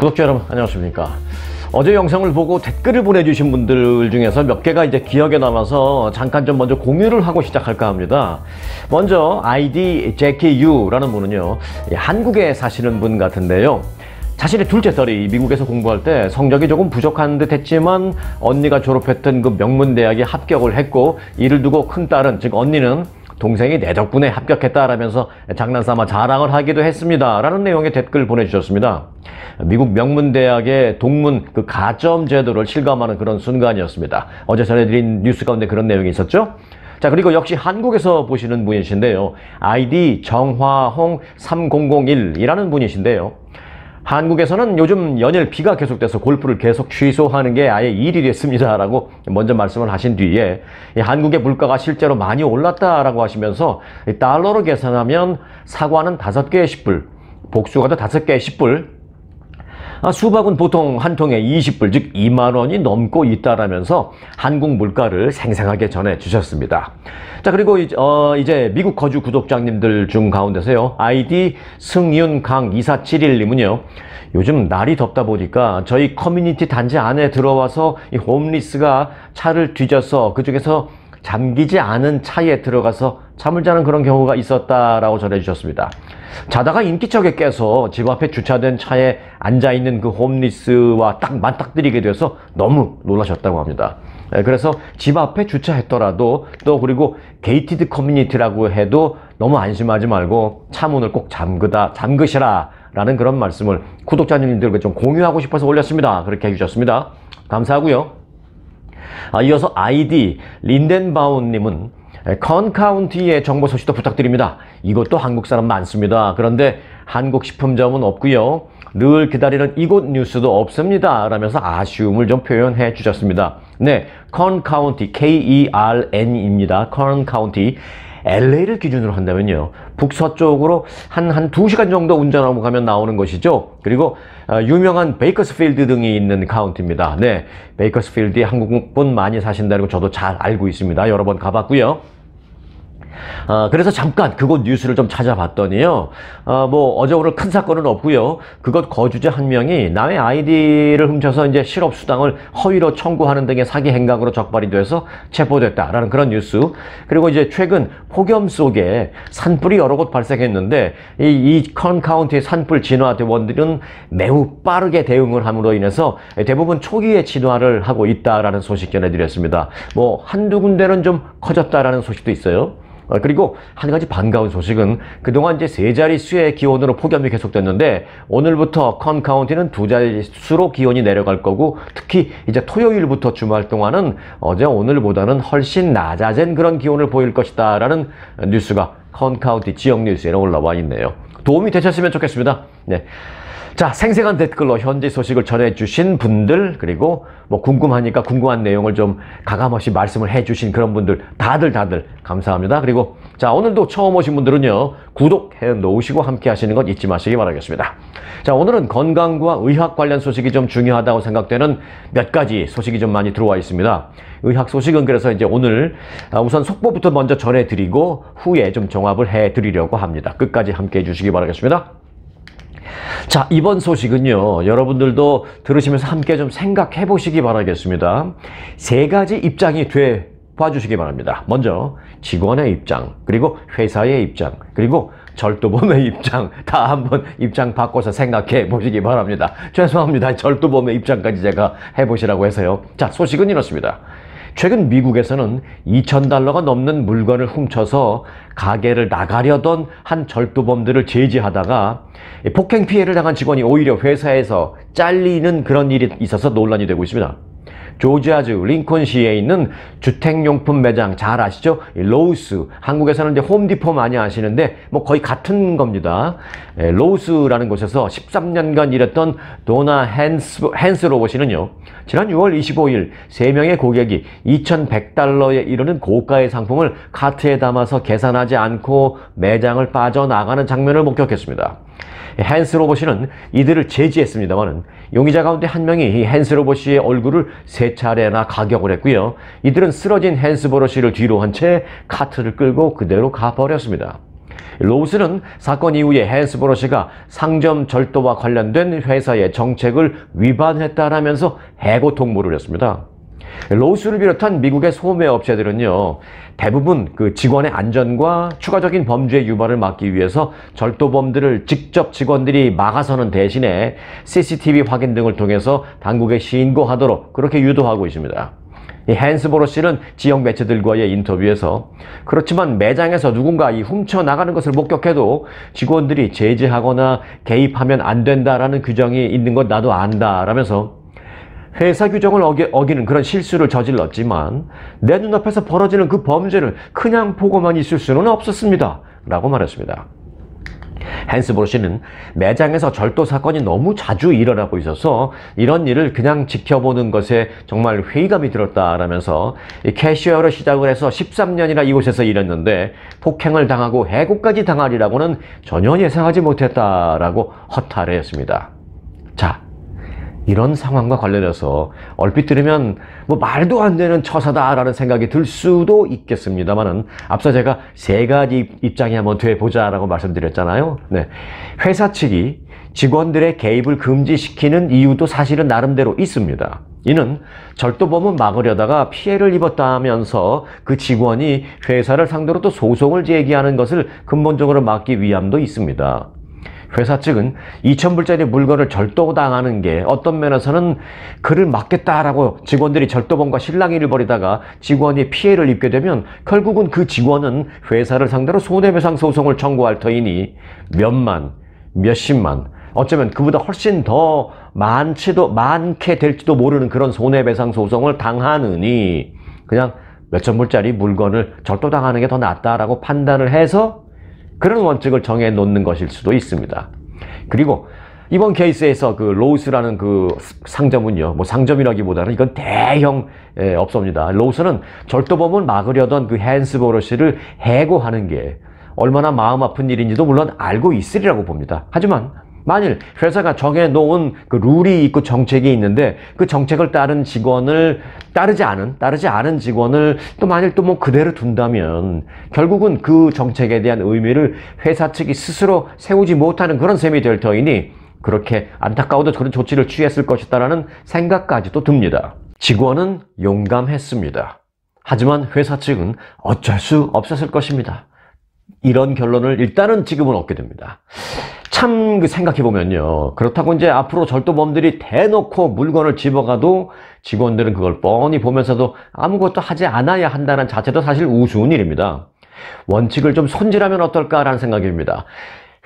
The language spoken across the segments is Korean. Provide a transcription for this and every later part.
구독자 여러분 안녕하십니까 어제 영상을 보고 댓글을 보내주신 분들 중에서 몇 개가 이제 기억에 남아서 잠깐 좀 먼저 공유를 하고 시작할까 합니다. 먼저 아이디 JKU라는 분은요, 예, 한국에 사시는 분 같은데요. 자신의 둘째 딸이 미국에서 공부할 때 성적이 조금 부족한 듯 했지만 언니가 졸업했던 그 명문대학에 합격을 했고 이를 두고 큰 딸은, 즉 언니는 동생이 내 덕분에 합격했다라면서 장난삼아 자랑을 하기도 했습니다. 라는 내용의 댓글 보내주셨습니다. 미국 명문대학의 동문 그 가점 제도를 실감하는 그런 순간이었습니다. 어제 전해드린 뉴스 가운데 그런 내용이 있었죠? 자 그리고 역시 한국에서 보시는 분이신데요. 아이디 정화홍 3001이라는 분이신데요. 한국에서는 요즘 연일 비가 계속돼서 골프를 계속 취소하는 게 아예 일이 됐습니다. 라고 먼저 말씀을 하신 뒤에 한국의 물가가 실제로 많이 올랐다라고 하시면서 달러로 계산하면 사과는 5개의 10불, 복숭아도 5개의 10불, 아, 수박은 보통 한 통에 20불, 즉 2만 원이 넘고 있다라면서 한국 물가를 생생하게 전해 주셨습니다. 자, 그리고 이제, 어, 이제 미국 거주 구독자님들 중 가운데서요. 아이디 승윤강2471님은요. 요즘 날이 덥다 보니까 저희 커뮤니티 단지 안에 들어와서 이 홈리스가 차를 뒤져서 그중에서 잠기지 않은 차에 들어가서 잠을 자는 그런 경우가 있었다라고 전해주셨습니다. 자다가 인기척에 깨서 집 앞에 주차된 차에 앉아있는 그 홈리스와 딱만딱뜨리게 돼서 너무 놀라셨다고 합니다. 네, 그래서 집 앞에 주차했더라도 또 그리고 게이티드 커뮤니티라고 해도 너무 안심하지 말고 차 문을 꼭 잠그다, 잠그시라 라는 그런 말씀을 구독자님들과 좀 공유하고 싶어서 올렸습니다. 그렇게 해주셨습니다. 감사하고요. 아, 이어서 아이디 린덴바운님은 컨 카운티의 정보 소식도 부탁드립니다. 이것도 한국 사람 많습니다. 그런데 한국 식품점은 없고요. 늘 기다리는 이곳 뉴스도 없습니다. 라면서 아쉬움을 좀 표현해 주셨습니다. 네, 컨 카운티 K-E-R-N입니다. 컨 카운티 LA를 기준으로 한다면요. 북서쪽으로 한, 한 2시간 정도 운전하고 가면 나오는 것이죠. 그리고 아, 유명한 베이커스필드 등이 있는 카운트입니다 네, 베이커스필드에 한국분 많이 사신다는 거 저도 잘 알고 있습니다. 여러 번 가봤고요. 아, 그래서 잠깐 그곳 뉴스를 좀 찾아봤더니요. 아, 뭐 어제 오늘 큰 사건은 없고요. 그것 거주자 한 명이 남의 아이디를 훔쳐서 이제 실업 수당을 허위로 청구하는 등의 사기 행각으로 적발이 돼서 체포됐다라는 그런 뉴스. 그리고 이제 최근 폭염 속에 산불이 여러 곳 발생했는데 이컨 카운티의 산불 진화 대원들은 매우 빠르게 대응을 함으로 인해서 대부분 초기에 진화를 하고 있다라는 소식 전해드렸습니다. 뭐 한두 군데는 좀 커졌다라는 소식도 있어요. 어, 그리고 한 가지 반가운 소식은 그동안 이제 세 자릿수의 기온으로 폭염이 계속됐는데 오늘부터 컨 카운티는 두 자릿수로 기온이 내려갈 거고 특히 이제 토요일부터 주말 동안은 어제 오늘보다는 훨씬 낮아진 그런 기온을 보일 것이다 라는 뉴스가 컨 카운티 지역 뉴스에 올라와 있네요. 도움이 되셨으면 좋겠습니다. 네. 자, 생생한 댓글로 현재 소식을 전해주신 분들, 그리고 뭐 궁금하니까 궁금한 내용을 좀 가감없이 말씀을 해주신 그런 분들, 다들 다들 감사합니다. 그리고 자, 오늘도 처음 오신 분들은요, 구독해 놓으시고 함께 하시는 것 잊지 마시기 바라겠습니다. 자, 오늘은 건강과 의학 관련 소식이 좀 중요하다고 생각되는 몇 가지 소식이 좀 많이 들어와 있습니다. 의학 소식은 그래서 이제 오늘 아, 우선 속보부터 먼저 전해드리고 후에 좀 종합을 해드리려고 합니다. 끝까지 함께 해주시기 바라겠습니다. 자, 이번 소식은요. 여러분들도 들으시면서 함께 좀 생각해 보시기 바라겠습니다. 세 가지 입장이 돼 봐주시기 바랍니다. 먼저 직원의 입장, 그리고 회사의 입장, 그리고 절도범의 입장 다 한번 입장 바꿔서 생각해 보시기 바랍니다. 죄송합니다. 절도범의 입장까지 제가 해보시라고 해서요. 자, 소식은 이렇습니다. 최근 미국에서는 2,000달러가 넘는 물건을 훔쳐서 가게를 나가려던 한 절도범들을 제지하다가 폭행 피해를 당한 직원이 오히려 회사에서 잘리는 그런 일이 있어서 논란이 되고 있습니다. 조지아주 링컨시에 있는 주택용품 매장 잘 아시죠? 로우스 한국에서는 이제 홈디포 많이 아시는데 뭐 거의 같은 겁니다. 예, 로우스라는 곳에서 13년간 일했던 도나 헨스, 헨스 로봇이는요. 지난 6월 25일 3명의 고객이 2,100달러에 이르는 고가의 상품을 카트에 담아서 계산하지 않고 매장을 빠져나가는 장면을 목격했습니다. 헨스 로봇이는 이들을 제지했습니다만 용의자 가운데 한 명이 헨스 로봇이의 얼굴을 세 차례나 가격을 했고요. 이들은 쓰러진 헨스 버러시를 뒤로 한 채 카트를 끌고 그대로 가버렸습니다. 로우스는 사건 이후에 헨스버러시가 상점 절도와 관련된 회사의 정책을 위반했다라면서 해고 통보를 했습니다. 로우스를 비롯한 미국의 소매 업체들은요, 대부분 그 직원의 안전과 추가적인 범죄 유발을 막기 위해서 절도범들을 직접 직원들이 막아서는 대신에 CCTV 확인 등을 통해서 당국에 신고하도록 그렇게 유도하고 있습니다. 이 헨스보로 씨는 지역 매체들과의 인터뷰에서 그렇지만 매장에서 누군가 이 훔쳐나가는 것을 목격해도 직원들이 제재하거나 개입하면 안 된다라는 규정이 있는 것 나도 안다 라면서 회사 규정을 어기, 어기는 그런 실수를 저질렀지만 내 눈앞에서 벌어지는 그 범죄를 그냥 보고만 있을 수는 없었습니다. 라고 말했습니다. 헨스보르 씨는 매장에서 절도 사건이 너무 자주 일어나고 있어서 이런 일을 그냥 지켜보는 것에 정말 회의감이 들었다라면서 캐시어로 시작을 해서 13년이나 이곳에서 일했는데 폭행을 당하고 해고까지 당하리라고는 전혀 예상하지 못했다라고 허탈해했습니다. 이런 상황과 관련해서 얼핏 들으면 뭐 말도 안 되는 처사다라는 생각이 들 수도 있겠습니다만은 앞서 제가 세 가지 입장이 한번 돼보자라고 말씀드렸잖아요. 네. 회사 측이 직원들의 개입을 금지시키는 이유도 사실은 나름대로 있습니다. 이는 절도범은 막으려다가 피해를 입었다면서 그 직원이 회사를 상대로 또 소송을 제기하는 것을 근본적으로 막기 위함도 있습니다. 회사 측은 2천불짜리 물건을 절도당하는 게 어떤 면에서는 그를 막겠다라고 직원들이 절도범과 실랑이를 벌이다가 직원이 피해를 입게 되면 결국은 그 직원은 회사를 상대로 손해배상 소송을 청구할 터이니 몇만, 몇십만, 어쩌면 그보다 훨씬 더 많지도 많게 될지도 모르는 그런 손해배상 소송을 당하느니 그냥 몇천 불짜리 물건을 절도당하는 게 더 낫다라고 판단을 해서 그런 원칙을 정해 놓는 것일 수도 있습니다. 그리고 이번 케이스에서 그 로우스라는 그 상점은요, 뭐 상점이라기보다는 이건 대형 예, 업소입니다. 로우스는 절도범을 막으려던 그 헨스 버러시를 해고하는 게 얼마나 마음 아픈 일인지도 물론 알고 있으리라고 봅니다. 하지만 만일 회사가 정해놓은 그 룰이 있고 정책이 있는데 그 정책을 따른 직원을 따르지 않은 따르지 않은 직원을 또 만일 또 뭐 그대로 둔다면 결국은 그 정책에 대한 의미를 회사 측이 스스로 세우지 못하는 그런 셈이 될 터이니 그렇게 안타까워도 그런 조치를 취했을 것이다라는 생각까지도 듭니다. 직원은 용감했습니다. 하지만 회사 측은 어쩔 수 없었을 것입니다. 이런 결론을 일단은 지금은 얻게 됩니다. 참 그 생각해보면요. 그렇다고 이제 앞으로 절도범들이 대놓고 물건을 집어가도 직원들은 그걸 뻔히 보면서도 아무것도 하지 않아야 한다는 자체도 사실 우스운 일입니다. 원칙을 좀 손질하면 어떨까라는 생각입니다.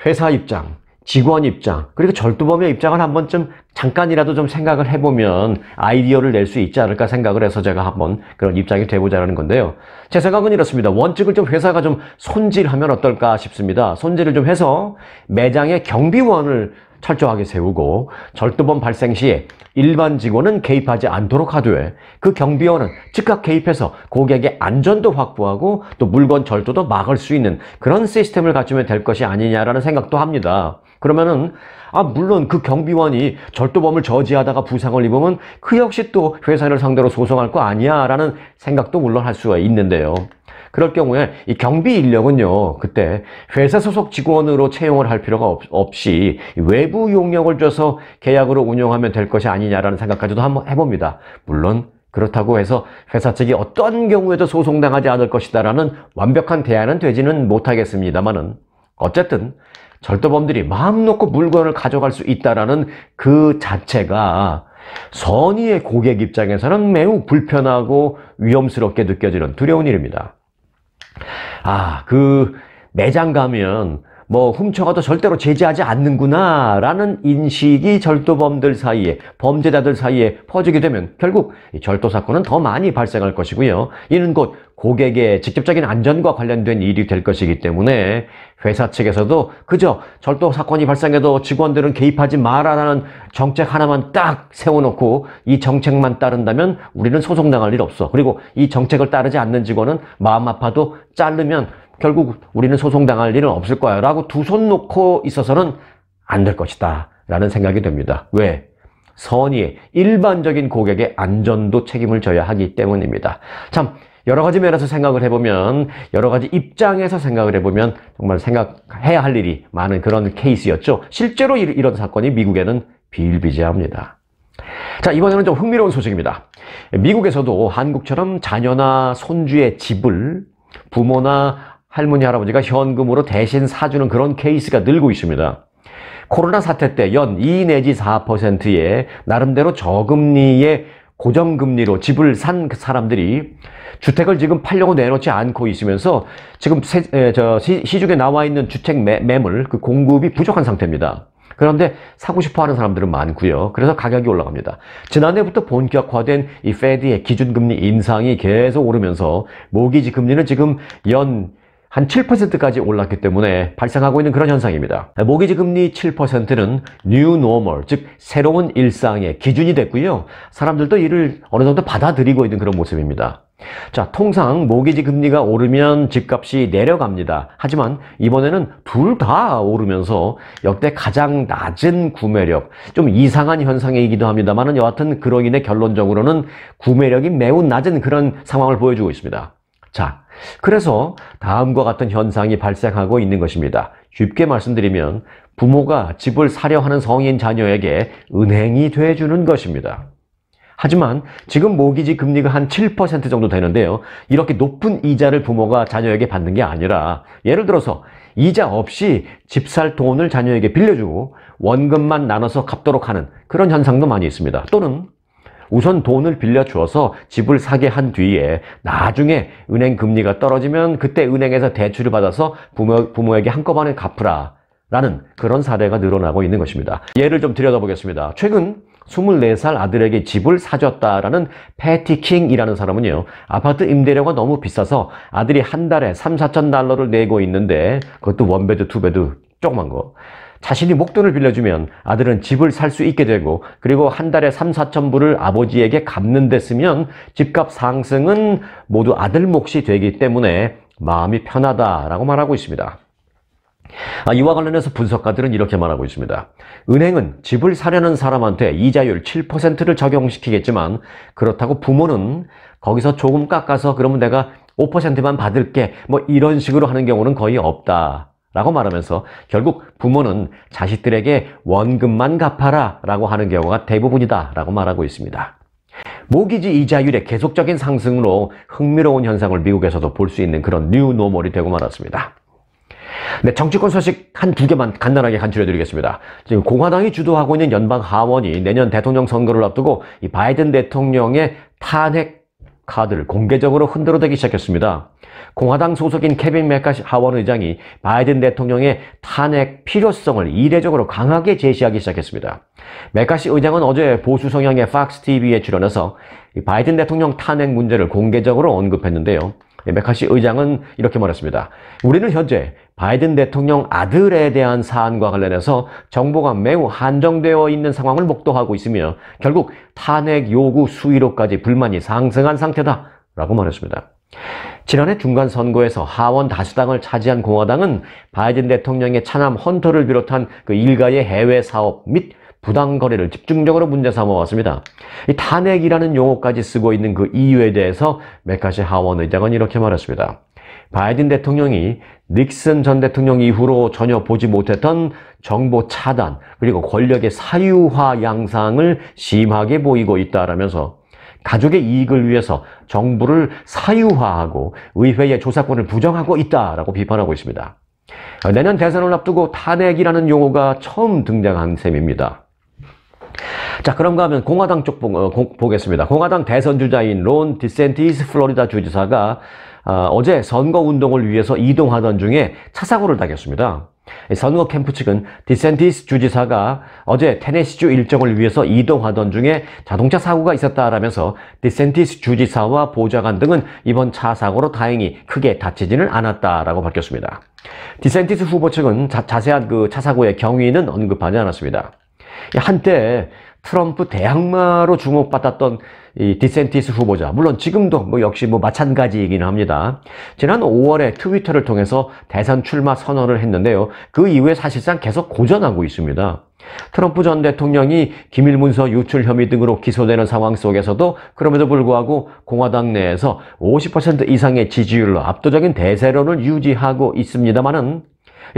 회사 입장, 직원 입장, 그리고 절도범의 입장을 한 번쯤 잠깐이라도 좀 생각을 해보면 아이디어를 낼 수 있지 않을까 생각을 해서 제가 한번 그런 입장이 돼보자는 건데요. 제 생각은 이렇습니다. 원칙을 좀 회사가 좀 손질하면 어떨까 싶습니다. 손질을 좀 해서 매장에 경비원을 철저하게 세우고 절도범 발생 시에 일반 직원은 개입하지 않도록 하되 그 경비원은 즉각 개입해서 고객의 안전도 확보하고 또 물건 절도도 막을 수 있는 그런 시스템을 갖추면 될 것이 아니냐라는 생각도 합니다. 그러면은 아 물론 그 경비원이 절도범을 저지하다가 부상을 입으면 그 역시 또 회사를 상대로 소송할 거 아니야 라는 생각도 물론 할 수가 있는데요. 그럴 경우에 이 경비 인력은요 그때 회사 소속 직원으로 채용을 할 필요가 없, 없이 외부 용역을 줘서 계약으로 운영하면 될 것이 아니냐라는 생각까지도 한번 해봅니다. 물론 그렇다고 해서 회사 측이 어떤 경우에도 소송당하지 않을 것이다라는 완벽한 대안은 되지는 못하겠습니다만은 어쨌든 절도범들이 마음 놓고 물건을 가져갈 수 있다라는 그 자체가 선의의 고객 입장에서는 매우 불편하고 위험스럽게 느껴지는 두려운 일입니다. 아, 그 매장 가면 뭐 훔쳐가도 절대로 제재하지 않는구나 라는 인식이 절도범들 사이에 범죄자들 사이에 퍼지게 되면 결국 절도 사건은 더 많이 발생할 것이고요. 이는 곧 고객의 직접적인 안전과 관련된 일이 될 것이기 때문에 회사 측에서도 그저 절도 사건이 발생해도 직원들은 개입하지 마라라는 정책 하나만 딱 세워놓고 이 정책만 따른다면 우리는 소송당할 일 없어. 그리고 이 정책을 따르지 않는 직원은 마음 아파도 자르면 결국 우리는 소송당할 일은 없을 거야 라고 두 손 놓고 있어서는 안 될 것이다 라는 생각이 됩니다 왜? 선의의 일반적인 고객의 안전도 책임을 져야 하기 때문입니다. 참 여러 가지 면에서 생각을 해보면 여러 가지 입장에서 생각을 해보면 정말 생각해야 할 일이 많은 그런 케이스였죠. 실제로 이런 사건이 미국에는 비일비재합니다. 자 이번에는 좀 흥미로운 소식입니다. 미국에서도 한국처럼 자녀나 손주의 집을 부모나 할머니, 할아버지가 현금으로 대신 사주는 그런 케이스가 늘고 있습니다. 코로나 사태 때 연 2 내지 4%의 나름대로 저금리의 고정금리로 집을 산 그 사람들이 주택을 지금 팔려고 내놓지 않고 있으면서 지금 세, 에, 저, 시, 중에 나와 있는 주택 매, 매물, 그 공급이 부족한 상태입니다. 그런데 사고 싶어 하는 사람들은 많고요. 그래서 가격이 올라갑니다. 지난해부터 본격화된 이 페드의 기준금리 인상이 계속 오르면서 모기지 금리는 지금 연한 7%까지 올랐기 때문에 발생하고 있는 그런 현상입니다. 모기지 금리 7%는 뉴 노멀, 즉 새로운 일상의 기준이 됐고요. 사람들도 이를 어느 정도 받아들이고 있는 그런 모습입니다. 자, 통상 모기지 금리가 오르면 집값이 내려갑니다. 하지만 이번에는 둘 다 오르면서 역대 가장 낮은 구매력, 좀 이상한 현상이기도 합니다만 여하튼 그로 인해 결론적으로는 구매력이 매우 낮은 그런 상황을 보여주고 있습니다. 자, 그래서 다음과 같은 현상이 발생하고 있는 것입니다. 쉽게 말씀드리면 부모가 집을 사려 하는 성인 자녀에게 은행이 돼주는 것입니다. 하지만 지금 모기지 금리가 한 7% 정도 되는데요. 이렇게 높은 이자를 부모가 자녀에게 받는 게 아니라 예를 들어서 이자 없이 집 살 돈을 자녀에게 빌려주고 원금만 나눠서 갚도록 하는 그런 현상도 많이 있습니다. 또는 우선 돈을 빌려주어서 집을 사게 한 뒤에 나중에 은행 금리가 떨어지면 그때 은행에서 대출을 받아서 부모, 부모에게 한꺼번에 갚으라 라는 그런 사례가 늘어나고 있는 것입니다. 예를 좀 들여다보겠습니다. 최근 24살 아들에게 집을 사줬다라는 패티킹이라는 사람은요. 아파트 임대료가 너무 비싸서 아들이 한 달에 3, 4천 달러를 내고 있는데 그것도 원베드, 투베드 조그만 거. 자신이 목돈을 빌려주면 아들은 집을 살 수 있게 되고 그리고 한 달에 3, 4천 불을 아버지에게 갚는 데 쓰면 집값 상승은 모두 아들 몫이 되기 때문에 마음이 편하다라고 말하고 있습니다. 아, 이와 관련해서 분석가들은 이렇게 말하고 있습니다. 은행은 집을 사려는 사람한테 이자율 7%를 적용시키겠지만 그렇다고 부모는 거기서 조금 깎아서 그러면 내가 5%만 받을게 뭐 이런 식으로 하는 경우는 거의 없다. 라고 말하면서 결국 부모는 자식들에게 원금만 갚아라 라고 하는 경우가 대부분이다 라고 말하고 있습니다. 모기지 이자율의 계속적인 상승으로 흥미로운 현상을 미국에서도 볼 수 있는 그런 뉴노멀이 되고 말았습니다. 네, 정치권 소식 한 두 개만 간단하게 간추려드리겠습니다. 지금 공화당이 주도하고 있는 연방 하원이 내년 대통령 선거를 앞두고 이 바이든 대통령의 탄핵 카드를 공개적으로 흔들어대기 시작했습니다. 공화당 소속인 케빈 메카시 하원 의장이 바이든 대통령의 탄핵 필요성을 이례적으로 강하게 제시하기 시작했습니다. 메카시 의장은 어제 보수 성향의 팍스 TV에 출연해서 바이든 대통령 탄핵 문제를 공개적으로 언급했는데요. 메카시 의장은 이렇게 말했습니다. 우리는 현재 바이든 대통령 아들에 대한 사안과 관련해서 정보가 매우 한정되어 있는 상황을 목도하고 있으며 결국 탄핵 요구 수위로까지 불만이 상승한 상태다 라고 말했습니다. 지난해 중간 선거에서 하원 다수당을 차지한 공화당은 바이든 대통령의 차남 헌터를 비롯한 그 일가의 해외 사업 및 부당 거래를 집중적으로 문제 삼아 왔습니다. 이 탄핵이라는 용어까지 쓰고 있는 그 이유에 대해서 메카시 하원 의장은 이렇게 말했습니다. 바이든 대통령이 닉슨 전 대통령 이후로 전혀 보지 못했던 정보 차단 그리고 권력의 사유화 양상을 심하게 보이고 있다라면서 가족의 이익을 위해서 정부를 사유화하고 의회의 조사권을 부정하고 있다라고 비판하고 있습니다. 내년 대선을 앞두고 탄핵이라는 용어가 처음 등장한 셈입니다. 자, 그런가 하면 공화당 쪽 보, 어, 보겠습니다. 공화당 대선 주자인 론 디센티스 플로리다 주지사가 어, 어제 선거 운동을 위해서 이동하던 중에 차 사고를 당했습니다. 선거 캠프 측은 디센티스 주지사가 어제 테네시주 일정을 위해서 이동하던 중에 자동차 사고가 있었다라면서 디센티스 주지사와 보좌관 등은 이번 차 사고로 다행히 크게 다치지는 않았다라고 밝혔습니다. 디센티스 후보 측은 자, 세한 그 차 사고의 경위는 언급하지 않았습니다. 한때 트럼프 대항마로 주목받았던 이 디센티스 후보자 물론 지금도 뭐 역시 뭐 마찬가지이긴 합니다. 지난 5월에 트위터를 통해서 대선 출마 선언을 했는데요. 그 이후에 사실상 계속 고전하고 있습니다. 트럼프 전 대통령이 기밀문서 유출 혐의 등으로 기소되는 상황 속에서도 그럼에도 불구하고 공화당 내에서 50% 이상의 지지율로 압도적인 대세론을 유지하고 있습니다만은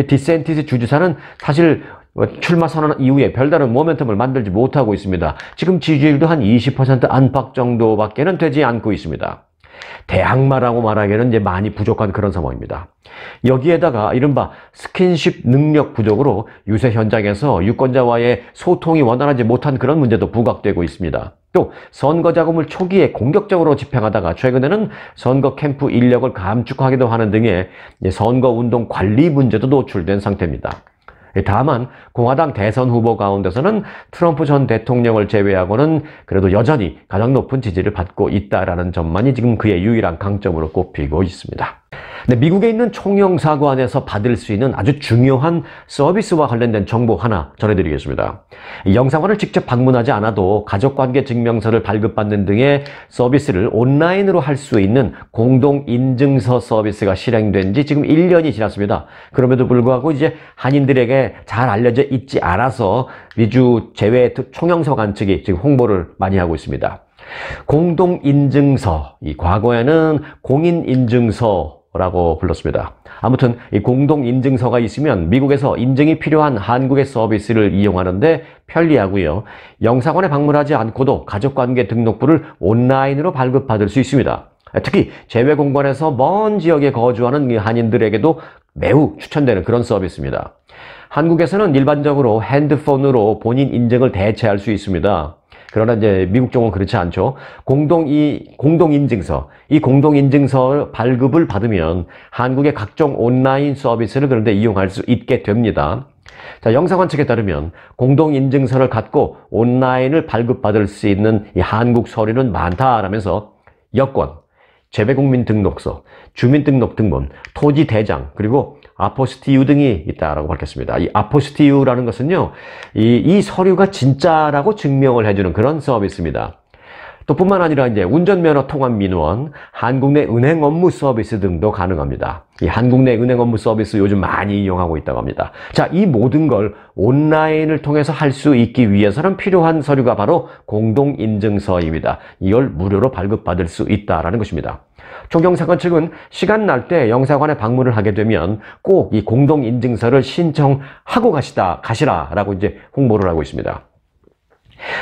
디센티스 주지사는 사실 뭐 출마 선언 이후에 별다른 모멘텀을 만들지 못하고 있습니다. 지금 지지율도 한 20% 안팎 정도밖에는 되지 않고 있습니다. 대항마라고 말하기에는 이제 많이 부족한 그런 상황입니다. 여기에다가 이른바 스킨십 능력 부족으로 유세 현장에서 유권자와의 소통이 원활하지 못한 그런 문제도 부각되고 있습니다. 또 선거 자금을 초기에 공격적으로 집행하다가 최근에는 선거 캠프 인력을 감축하기도 하는 등의 선거 운동 관리 문제도 노출된 상태입니다. 예, 다만 공화당 대선 후보 가운데서는 트럼프 전 대통령을 제외하고는 그래도 여전히 가장 높은 지지를 받고 있다라는 점만이 지금 그의 유일한 강점으로 꼽히고 있습니다. 네, 미국에 있는 총영사관에서 받을 수 있는 아주 중요한 서비스와 관련된 정보 하나 전해드리겠습니다. 영사관을 직접 방문하지 않아도 가족관계 증명서를 발급받는 등의 서비스를 온라인으로 할 수 있는 공동인증서 서비스가 실행된 지 지금 1년이 지났습니다. 그럼에도 불구하고 이제 한인들에게 잘 알려져 있지 않아서 미주 제외 총영사관 측이 지금 홍보를 많이 하고 있습니다. 공동인증서, 이 과거에는 공인인증서, 라고 불렀습니다. 아무튼 이 공동인증서가 있으면 미국에서 인증이 필요한 한국의 서비스를 이용하는데 편리하고요. 영사관에 방문하지 않고도 가족관계 등록부를 온라인으로 발급받을 수 있습니다. 특히 제외공관에서 먼 지역에 거주하는 한인들에게도 매우 추천되는 그런 서비스입니다. 한국에서는 일반적으로 핸드폰으로 본인 인증을 대체할 수 있습니다. 그러나 이제 미국 정부는 그렇지 않죠. 공동 이 공동 인증서 이 공동 인증서 발급을 받으면 한국의 각종 온라인 서비스를 그런데 이용할 수 있게 됩니다. 자, 영사관 측에 따르면 공동인증서를 갖고 온라인을 발급받을 수 있는 이 한국 서류는 많다라면서 여권, 재배국민 등록서, 주민등록 등본, 토지 대장, 그리고 아포스티유 등이 있다라고 밝혔습니다. 이 아포스티유라는 것은요, 이, 이 서류가 진짜라고 증명을 해주는 그런 서비스입니다. 또 뿐만 아니라 이제 운전면허 통합 민원, 한국 내 은행 업무 서비스 등도 가능합니다. 이 한국 내 은행 업무 서비스 요즘 많이 이용하고 있다고 합니다. 자, 이 모든 걸 온라인을 통해서 할 수 있기 위해서는 필요한 서류가 바로 공동인증서입니다. 이걸 무료로 발급받을 수있다는 것입니다. 조경사건 측은 시간 날 때 영사관에 방문을 하게 되면 꼭 이 공동인증서를 신청하고 가시다, 가시라라고 이제 홍보를 하고 있습니다.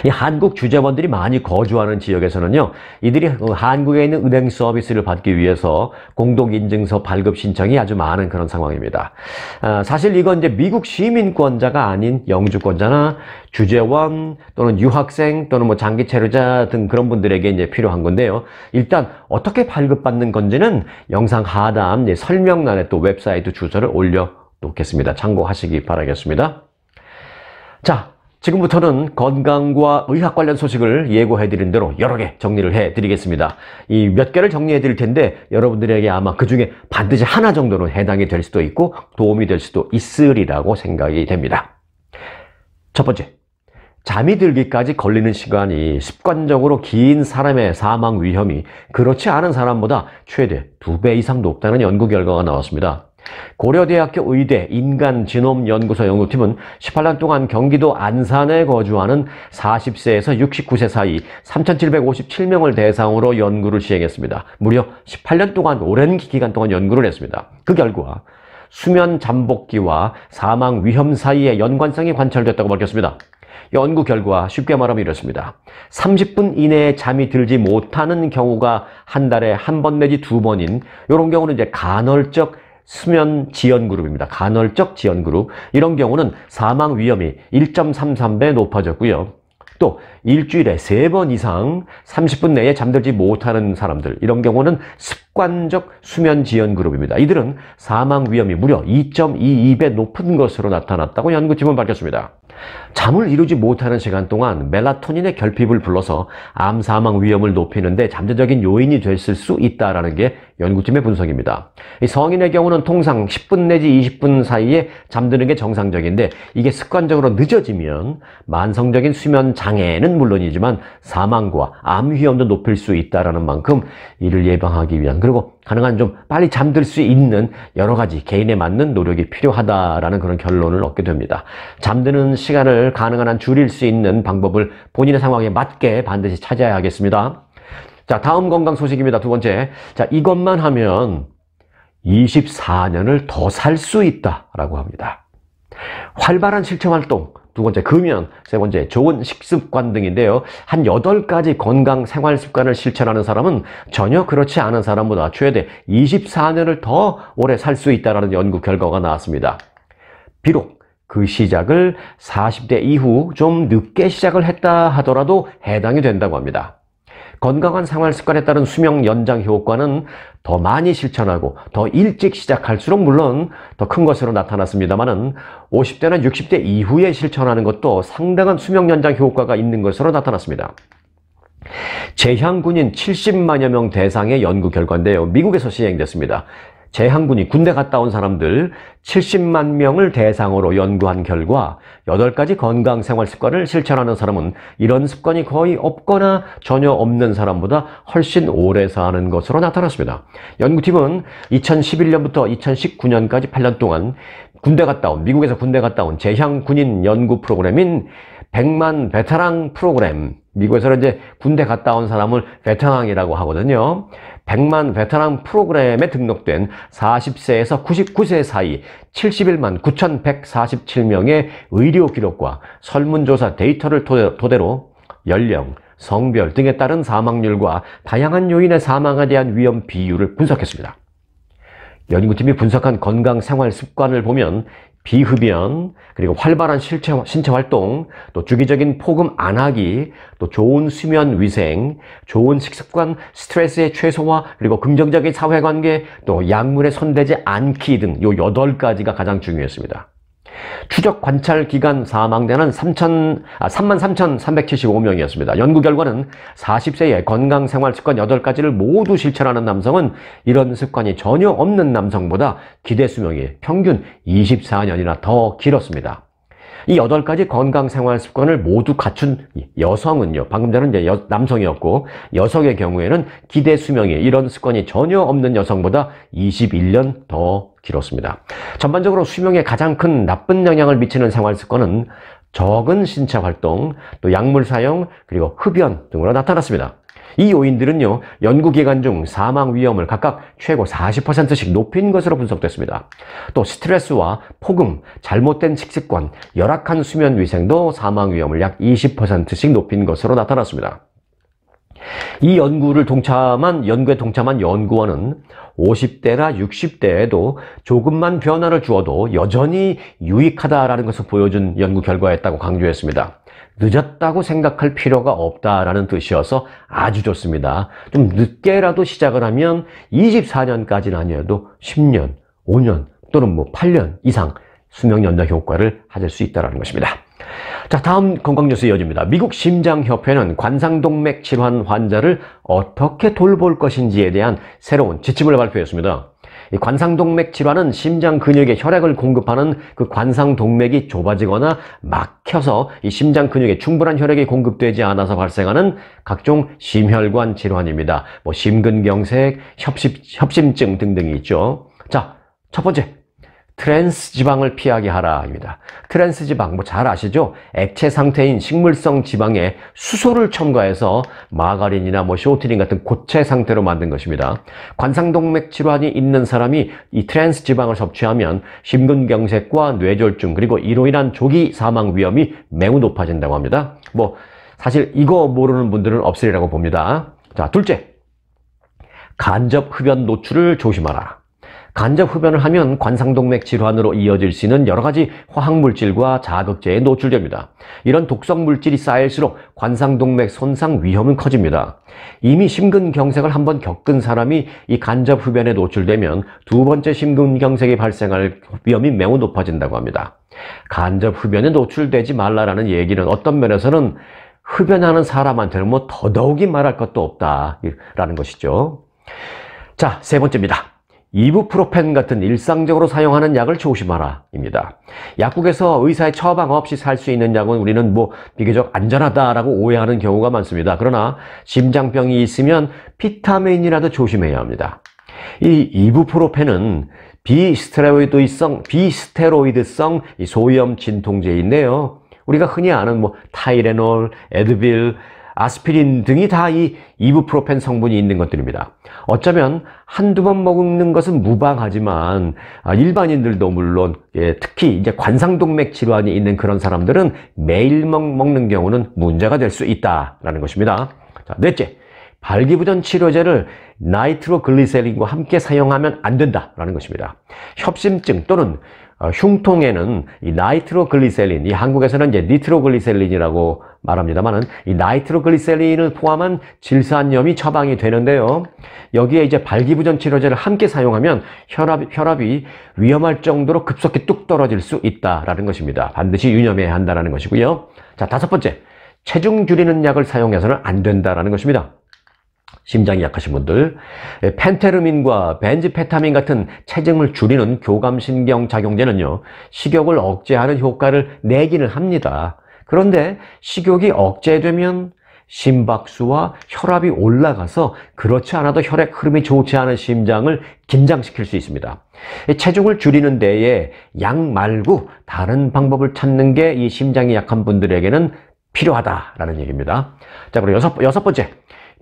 이 한국 주재원들이 많이 거주하는 지역에서는요, 이들이 어, 한국에 있는 은행 서비스를 받기 위해서 공동인증서 발급 신청이 아주 많은 그런 상황입니다. 아, 사실 이건 이제 미국 시민권자가 아닌 영주권자나 주재원 또는 유학생 또는 뭐 장기 체류자 등 그런 분들에게 이제 필요한 건데요. 일단 어떻게 발급받는 건지는 영상 하단 설명란에 또 웹사이트 주소를 올려 놓겠습니다. 참고하시기 바라겠습니다. 자, 지금부터는 건강과 의학 관련 소식을 예고해드린 대로 여러 개 정리를 해드리겠습니다. 이 몇 개를 정리해드릴 텐데 여러분들에게 아마 그 중에 반드시 하나 정도는 해당이 될 수도 있고 도움이 될 수도 있으리라고 생각이 됩니다. 첫 번째, 잠이 들기까지 걸리는 시간이 습관적으로 긴 사람의 사망 위험이 그렇지 않은 사람보다 최대 두 배 이상 높다는 연구 결과가 나왔습니다. 고려대학교 의대 인간진놈연구소 연구팀은 18년 동안 경기도 안산에 거주하는 40세에서 69세 사이 3,757명을 대상으로 연구를 시행했습니다. 무려 18년 동안 오랜 기간 동안 연구를 했습니다. 그 결과 수면 잠복기와 사망 위험 사이의 연관성이 관찰됐다고 밝혔습니다. 연구 결과 쉽게 말하면 이렇습니다. 30분 이내에 잠이 들지 못하는 경우가 한 달에 한 번 내지 두 번인 이런 경우는 이제 간헐적 수면 지연 그룹입니다. 간헐적 지연 그룹. 이런 경우는 사망 위험이 1.33배 높아졌고요. 또 일주일에 세 번 이상 30분 내에 잠들지 못하는 사람들 이런 경우는 습관적 수면 지연 그룹입니다. 이들은 사망 위험이 무려 2.22배 높은 것으로 나타났다고 연구팀은 밝혔습니다. 잠을 이루지 못하는 시간 동안 멜라토닌의 결핍을 불러서 암 사망 위험을 높이는데 잠재적인 요인이 됐을 수 있다라는 게 연구팀의 분석입니다. 성인의 경우는 통상 10분 내지 20분 사이에 잠드는 게 정상적인데 이게 습관적으로 늦어지면 만성적인 수면 장애 장애는 물론이지만 사망과 암 위험도 높일 수있다는 만큼 이를 예방하기 위한 그리고 가능한 좀 빨리 잠들 수 있는 여러 가지 개인에 맞는 노력이 필요하다라는 그런 결론을 얻게 됩니다. 잠드는 시간을 가능한 한 줄일 수 있는 방법을 본인의 상황에 맞게 반드시 찾아야 하겠습니다. 자, 다음 건강 소식입니다. 두 번째. 자, 이것만 하면 24년을 더 살 수 있다라고 합니다. 활발한 실천 활동, 두 번째 금연, 세 번째 좋은 식습관 등인데요. 한 8가지 건강 생활 습관을 실천하는 사람은 전혀 그렇지 않은 사람보다 최대 24년을 더 오래 살 수 있다는 연구 결과가 나왔습니다. 비록 그 시작을 40대 이후 좀 늦게 시작을 했다 하더라도 해당이 된다고 합니다. 건강한 생활 습관에 따른 수명 연장 효과는 더 많이 실천하고 더 일찍 시작할수록 물론 더 큰 것으로 나타났습니다만은 50대나 60대 이후에 실천하는 것도 상당한 수명 연장 효과가 있는 것으로 나타났습니다. 재향군인 70만여 명 대상의 연구 결과인데요. 미국에서 시행됐습니다. 제항군이 군대 갔다 온 사람들 70만 명을 대상으로 연구한 결과 8가지 건강생활 습관을 실천하는 사람은 이런 습관이 거의 없거나 전혀 없는 사람보다 훨씬 오래 사는 것으로 나타났습니다. 연구팀은 2011년부터 2019년까지 8년 동안 군대 갔다 온 미국에서 군대 갔다 온 재향 군인 연구 프로그램인 100만 베테랑 프로그램 미국에서는 이제 군대 갔다 온 사람을 베테랑이라고 하거든요. 100만 베테랑 프로그램에 등록된 40세에서 99세 사이 71만 9,147명의 의료 기록과 설문조사 데이터를 토대로 연령, 성별 등에 따른 사망률과 다양한 요인의 사망에 대한 위험 비율을 분석했습니다. 연구팀이 분석한 건강 생활 습관을 보면 비흡연, 그리고 활발한 실체, 신체 활동, 또 주기적인 폭음 안 하기, 또 좋은 수면 위생, 좋은 식습관, 스트레스의 최소화, 그리고 긍정적인 사회관계, 또 약물에 손대지 않기 등 요8 가지가 가장 중요했습니다. 추적 관찰 기간 사망자는 3천, 아, 33,375명이었습니다. 연구 결과는 40세에 건강 생활 습관 8가지를 모두 실천하는 남성은 이런 습관이 전혀 없는 남성보다 기대 수명이 평균 24년이나 더 길었습니다. 이 여덟 가지 건강 생활 습관을 모두 갖춘 여성은요. 방금 전에 이제 여, 남성이었고 여성의 경우에는 기대 수명이 이런 습관이 전혀 없는 여성보다 21년 더 길었습니다. 전반적으로 수명에 가장 큰 나쁜 영향을 미치는 생활 습관은 적은 신체 활동, 또 약물 사용, 그리고 흡연 등으로 나타났습니다. 이 요인들은요, 연구기간 중 사망 위험을 각각 최고 40%씩 높인 것으로 분석됐습니다. 또 스트레스와 폭음, 잘못된 식습관, 열악한 수면 위생도 사망 위험을 약 20%씩 높인 것으로 나타났습니다. 이 연구를 동참한, 연구에 동참한 연구원은 5 0대라 60대에도 조금만 변화를 주어도 여전히 유익하다라는 것을 보여준 연구 결과였다고 강조했습니다. 늦었다고 생각할 필요가 없다라는 뜻이어서 아주 좋습니다. 좀 늦게라도 시작을 하면 24년까지는 아니어도 10년, 5년 또는 뭐 8년 이상 수명 연장 효과를 가질 수 있다는 것입니다. 자, 다음 건강뉴스 이어집니다. 미국 심장협회는 관상동맥 질환 환자를 어떻게 돌볼 것인지에 대한 새로운 지침을 발표했습니다. 관상동맥 질환은 심장 근육에 혈액을 공급하는 그 관상동맥이 좁아지거나 막혀서 이 심장 근육에 충분한 혈액이 공급되지 않아서 발생하는 각종 심혈관 질환입니다. 뭐 심근경색, 협심, 협심증 등등이 있죠. 자, 첫 번째 트랜스 지방을 피하게 하라입니다. 트랜스 지방, 뭐 잘 아시죠? 액체 상태인 식물성 지방에 수소를 첨가해서 마가린이나 뭐 쇼트링 같은 고체 상태로 만든 것입니다. 관상동맥 질환이 있는 사람이 이 트랜스 지방을 섭취하면 심근경색과 뇌졸중 그리고 이로 인한 조기 사망 위험이 매우 높아진다고 합니다. 뭐 사실 이거 모르는 분들은 없으리라고 봅니다. 자, 둘째. 간접 흡연 노출을 조심하라. 간접 흡연을 하면 관상동맥 질환으로 이어질 수 있는 여러 가지 화학물질과 자극제에 노출됩니다. 이런 독성물질이 쌓일수록 관상동맥 손상 위험은 커집니다. 이미 심근경색을 한번 겪은 사람이 이 간접 흡연에 노출되면 두 번째 심근경색이 발생할 위험이 매우 높아진다고 합니다. 간접 흡연에 노출되지 말라라는 얘기는 어떤 면에서는 흡연하는 사람한테는 뭐 더더욱이 말할 것도 없다라는 것이죠. 자, 세 번째입니다. 이부프로펜 같은 일상적으로 사용하는 약을 조심하라 입니다. 약국에서 의사의 처방 없이 살 수 있는 약은 우리는 뭐 비교적 안전하다라고 오해하는 경우가 많습니다. 그러나 심장병이 있으면 피타민이라도 조심해야 합니다. 이 이부프로펜은 비스테로이드성, 비스테로이드성 소염 진통제인데요. 우리가 흔히 아는 뭐 타이레놀, 에드빌, 아스피린 등이 다 이 이부프로펜 성분이 있는 것들입니다. 어쩌면 한두 번 먹는 것은 무방하지만 아, 일반인들도 물론 예, 특히 이제 관상동맥 질환이 있는 그런 사람들은 매일 먹는 경우는 문제가 될 수 있다라는 것입니다. 자, 넷째, 발기부전 치료제를 나이트로글리세린과 함께 사용하면 안 된다라는 것입니다. 협심증 또는 어, 흉통에는 이 나이트로글리세린, 이 한국에서는 이제 니트로글리세린이라고 말합니다만은 이 나이트로글리세린을 포함한 질산염이 처방이 되는데요. 여기에 이제 발기부전 치료제를 함께 사용하면 혈압, 혈압이 위험할 정도로 급속히 뚝 떨어질 수 있다라는 것입니다. 반드시 유념해야 한다는 것이고요. 자, 다섯 번째. 체중 줄이는 약을 사용해서는 안 된다라는 것입니다. 심장이 약하신 분들, 예, 펜테르민과 벤지페타민 같은 체증을 줄이는 교감신경 작용제는요, 식욕을 억제하는 효과를 내기는 합니다. 그런데 식욕이 억제되면 심박수와 혈압이 올라가서 그렇지 않아도 혈액 흐름이 좋지 않은 심장을 긴장시킬 수 있습니다. 체중을 줄이는 데에 약 말고 다른 방법을 찾는 게 이 심장이 약한 분들에게는 필요하다라는 얘기입니다. 자, 그리고 여섯, 여섯 번째.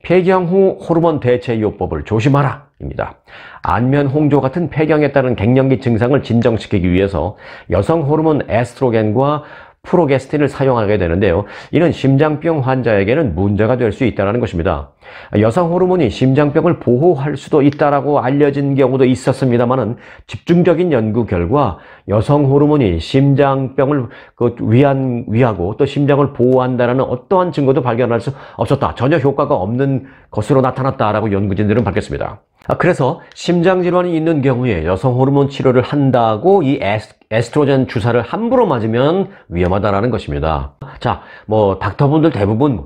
폐경 후 호르몬 대체 요법을 조심하라 입니다. 안면 홍조 같은 폐경에 따른 갱년기 증상을 진정시키기 위해서 여성 호르몬 에스트로겐과 프로게스틴을 사용하게 되는데요. 이는 심장병 환자에게는 문제가 될 수 있다는 것입니다. 여성 호르몬이 심장병을 보호할 수도 있다고 알려진 경우도 있었습니다만 집중적인 연구 결과 여성 호르몬이 심장병을 그 위한 위하고 또 심장을 보호한다는 어떠한 증거도 발견할 수 없었다. 전혀 효과가 없는 것으로 나타났다라고 연구진들은 밝혔습니다. 그래서 심장 질환이 있는 경우에 여성 호르몬 치료를 한다고 이 에스 에스트로겐 주사를 함부로 맞으면 위험하다는 것입니다. 자, 뭐 닥터분들 대부분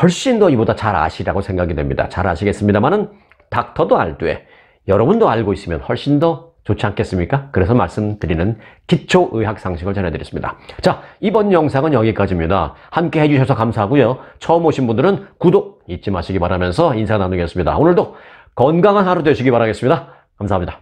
훨씬 더 이보다 잘 아시라고 생각이 됩니다. 잘 아시겠습니다만은 닥터도 알되 여러분도 알고 있으면 훨씬 더 좋지 않겠습니까? 그래서 말씀드리는 기초의학 상식을 전해드렸습니다. 자, 이번 영상은 여기까지입니다. 함께 해주셔서 감사하고요. 처음 오신 분들은 구독 잊지 마시기 바라면서 인사 나누겠습니다. 오늘도 건강한 하루 되시기 바라겠습니다. 감사합니다.